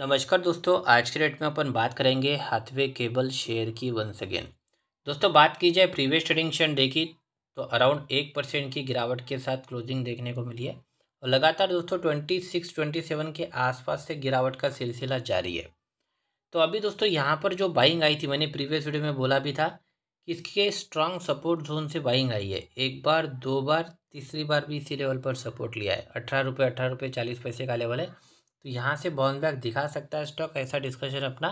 नमस्कार दोस्तों आज के डेट में अपन बात करेंगे हाथवे केबल शेयर की वंस अगेन दोस्तों बात की जाए प्रीवियस ट्रेडिंग डे की तो अराउंड एक परसेंट की गिरावट के साथ क्लोजिंग देखने को मिली है और लगातार दोस्तों ट्वेंटी सिक्स ट्वेंटी सेवन के आसपास से गिरावट का सिलसिला जारी है तो अभी दोस्तों यहाँ पर जो बाइंग आई थी मैंने प्रीवियस वीडियो में बोला भी था कि इसके स्ट्रांग सपोर्ट जोन से बाइंग आई है एक बार दो बार तीसरी बार भी इसी लेवल पर सपोर्ट लिया है अठारह रुपये अठारह रुपये चालीस पैसे का लेवल है तो यहाँ से बाउंस बैक दिखा सकता है स्टॉक ऐसा डिस्कशन अपना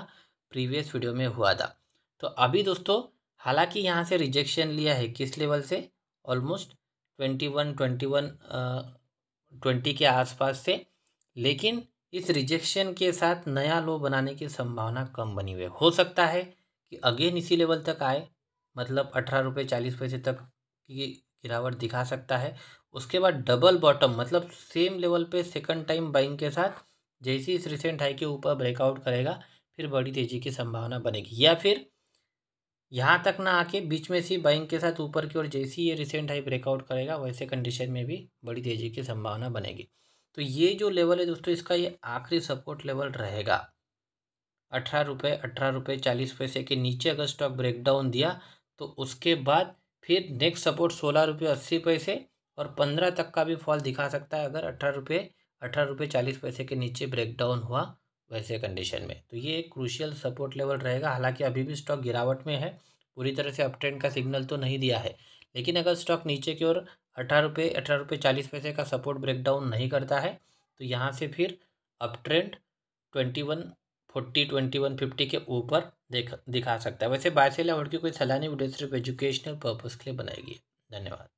प्रीवियस वीडियो में हुआ था तो अभी दोस्तों हालांकि यहाँ से रिजेक्शन लिया है किस लेवल से almost twenty one twenty one twenty के आसपास से लेकिन इस रिजेक्शन के साथ नया लो बनाने की संभावना कम बनी हुई है हो सकता है कि अगेन इसी लेवल तक आए मतलब अठारह रुपये चालीस पैसे तक की गिरावट दिखा सकता है उसके बाद डबल बॉटम मतलब सेम लेवल पे सेकंड टाइम बाइंग के साथ जैसे इस रिसेंट हाई के ऊपर ब्रेकआउट करेगा फिर बड़ी तेज़ी की संभावना बनेगी या फिर यहाँ तक ना आके बीच में से बैंक के साथ ऊपर की ओर जैसी ये रिसेंट हाई ब्रेकआउट करेगा वैसे कंडीशन में भी बड़ी तेज़ी की संभावना बनेगी तो ये जो लेवल है दोस्तों इसका ये आखिरी सपोर्ट लेवल रहेगा अठारह रुपये अठारह रुपये चालीस पैसे के नीचे अगर स्टॉक ब्रेकडाउन दिया तो उसके बाद फिर नेक्स्ट सपोर्ट सोलह रुपये अस्सी पैसे और पंद्रह तक का भी फॉल दिखा सकता है अगर अठारह रुपये अठारह रुपये चालीस पैसे के नीचे ब्रेकडाउन हुआ वैसे कंडीशन में तो ये एक क्रूशियल सपोर्ट लेवल रहेगा हालांकि अभी भी स्टॉक गिरावट में है पूरी तरह से अप ट्रेंड का सिग्नल तो नहीं दिया है लेकिन अगर स्टॉक नीचे की ओर अठारह रुपये अठारह रुपये चालीस पैसे का सपोर्ट ब्रेकडाउन नहीं करता है तो यहाँ से फिर up trend twenty one forty twenty one fifty के ऊपर देख दिखा सकता है वैसे बाय सेल की कोई सलाह नहीं सिर्फ एजुकेशनल पर्पज़ के लिए बनाएगी धन्यवाद